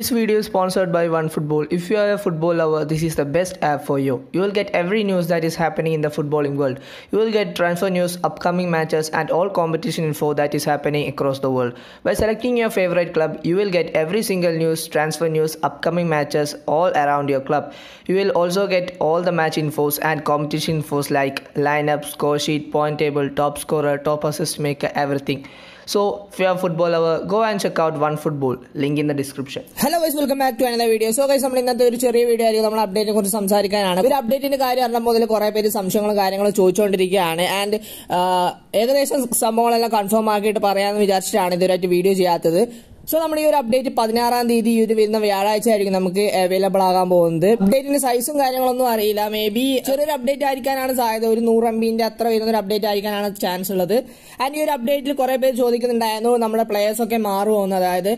This video is sponsored by OneFootball. If you are a football lover, this is the best app for you. You will get every news that is happening in the footballing world. You will get transfer news, upcoming matches, and all competition info that is happening across the world. By selecting your favorite club, you will get every single news, transfer news, upcoming matches all around your club. You will also get all the match infos and competition infos like lineup, score sheet, point table, top scorer, top assist maker, everything. So if football അവർ football and go and check out One Football. Link in the description. Hello guys, welcome back to another video. So guys, നമ്മൾ ഇന്നത്തെ ഒരു ചെറിയ video ആയിരിക്കും നമ്മൾ അപ്ഡേറ്റിനെ കുറിച്ച് സംസാരിക്കാനാണ് ഒരു അപ്ഡേറ്റിന്റെ കാര്യം അറിഞ്ഞ മുതൽ കുറെ പേര് സംശയങ്ങളും കാര്യങ്ങളും ചോദിച്ചുകൊണ്ടിരിക്കുകയാണ് ആൻഡ് ഏകദേശം സംഭവങ്ങളെല്ലാം കൺഫേം ആക്കിയിട്ട് പറയാമെന്ന് വിചാരിച്ചിട്ടാണ് ഇതുവരായിട്ട് വീഡിയോ ചെയ്യാത്തത് സോ നമ്മുടെ ഈ ഒരു അപ്ഡേറ്റ് പതിനാറാം തീയതി ഈ ഒരു വരുന്ന വ്യാഴാഴ്ച ആയിരിക്കും നമുക്ക് അവൈലബിൾ ആകാൻ പോകുന്നത് അപ്ഡേറ്റിന്റെ സൈസും കാര്യങ്ങളൊന്നും അറിയില്ല മേ ബി ചെറിയൊരു അപ്ഡേറ്റ് ആയിരിക്കാനാണ് സാധ്യത ഒരു നൂറ് എം ബിന്റെ അത്ര വരുന്ന ഒരു അപ്ഡേറ്റ് ആയിരിക്കാനാണ് ചാൻസ് ഉള്ളത് ആൻഡ് ഈ ഒരു അപ്ഡേറ്റിൽ കുറെ പേര് ചോദിക്കുന്നുണ്ടായിരുന്നു നമ്മുടെ പ്ലേയേഴ്സ് ഒക്കെ മാറുമെന്ന് അതായത്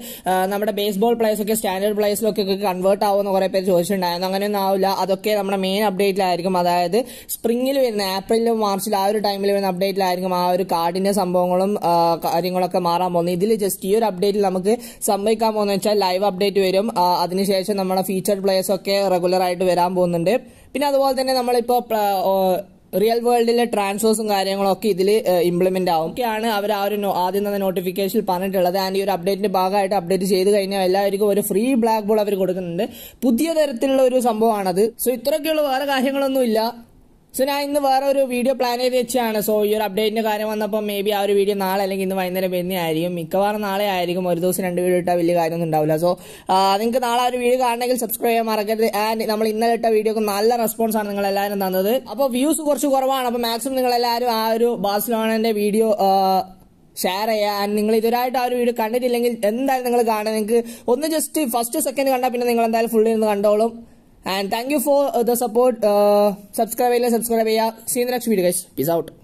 നമ്മുടെ ബേസ്ബോൾ പ്ലേയേഴ്സ് ഒക്കെ സ്റ്റാൻഡേർഡ് പ്ലേയേഴ്സിലൊക്കെ കൺവേർട്ട് ആവുമെന്ന് കുറെ പേര് ചോദിച്ചിട്ടുണ്ടായിരുന്നു അങ്ങനെയൊന്നും ആവില്ല അതൊക്കെ നമ്മുടെ മെയിൻ അപ്ഡേറ്റിലായിരിക്കും അതായത് സ്പ്രിംഗിൽ വരുന്ന ഏപ്രിലും മാർച്ചിൽ ആ ഒരു ടൈമിൽ വരുന്ന അപ്ഡേറ്റിലായിരിക്കും ആ ഒരു കാർഡിന്റെ സംഭവങ്ങളും കാര്യങ്ങളൊക്കെ മാറാൻ പോകുന്നത് ഇതിൽ ജസ്റ്റ് ഈ ഒരു അപ്ഡേറ്റിൽ നമുക്ക് സമ്മതിക്കാൻ പോകുന്നത് വെച്ചാൽ ലൈവ് അപ്ഡേറ്റ് വരും അതിനുശേഷം നമ്മുടെ ഫീച്ചേർഡ് പ്ലേയേഴ്സ് ഒക്കെ റെഗുലർ ആയിട്ട് വരാൻ പോകുന്നുണ്ട് പിന്നെ അതുപോലെ തന്നെ നമ്മളിപ്പോൾ റിയൽ വേൾഡിലെ ട്രാൻസ്ഫേഴ്സും കാര്യങ്ങളും ഒക്കെ ഇതിൽ ഇംപ്ലിമെന്റ് ആവും ഒക്കെയാണ് അവർ ആ ഒരു ആദ്യം തന്നെ നോട്ടിഫിക്കേഷൻ പറഞ്ഞിട്ടുള്ളത് ആൻഡ് ഈ ഒരു അപ്ഡേറ്റിന്റെ ഭാഗമായിട്ട് അപ്ഡേറ്റ് ചെയ്ത് കഴിഞ്ഞാൽ എല്ലാവർക്കും ഒരു ഫ്രീ ബ്ലാക്ക് ബോൾ അവർ കൊടുക്കുന്നുണ്ട് പുതിയ തരത്തിലുള്ള ഒരു സംഭവമാണത് സോ ഇത്രയൊക്കെയുള്ള വേറെ കാര്യങ്ങളൊന്നുമില്ല സോ ഞാൻ ഇന്ന് വേറെ ഒരു വീഡിയോ പ്ലാൻ ചെയ്ത് വെച്ചാണ് സോ ഈ ഒരു അപ്ഡേറ്റിന്റെ കാര്യം വന്നപ്പോൾ മേ ബി ആ ഒരു വീഡിയോ നാളെ അല്ലെങ്കിൽ ഇന്ന് വൈകുന്നേരം വന്നേ ആയിരിക്കും മിക്കവാറും നാളെ ആയിരിക്കും ഒരു ദിവസം രണ്ട് വീഡിയോ ഇട്ടാൽ വലിയ കാര്യമൊന്നും ഉണ്ടാവില്ല സോ നിങ്ങൾക്ക് നാളെ ഒരു വീഡിയോ കാണണമെങ്കിൽ സബ്സ്ക്രൈബ് ചെയ്യാൻ മറക്കരുത് ആൻഡ് നമ്മൾ ഇന്നലെ ഇട്ട വീഡിയോക്ക് നല്ല റെസ്പോൺസ് ആണ് നിങ്ങൾ എല്ലാവരും തന്നത് അപ്പോൾ വ്യൂസ് കുറച്ച് കുറവാണ് അപ്പോൾ മാക്സിമം നിങ്ങൾ എല്ലാവരും ആ ഒരു ബാഴ്സലോണന്റെ വീഡിയോ ഷെയർ ചെയ്യുക ആൻഡ് നിങ്ങൾ ഇതുവരായിട്ട് ആ ഒരു വീഡിയോ കണ്ടിട്ടില്ലെങ്കിൽ എന്തായാലും നിങ്ങൾ കാണുക നിങ്ങൾക്ക് ഒന്ന് ജസ്റ്റ് ഫസ്റ്റ് സെക്കൻഡ് കണ്ടാൽ പിന്നെ നിങ്ങൾ എന്തായാലും ഫുള്ളിൽ നിന്ന് കണ്ടോളും and thank you for uh, the support uh, subscribe and subscribe yeah see you in the next video guys peace out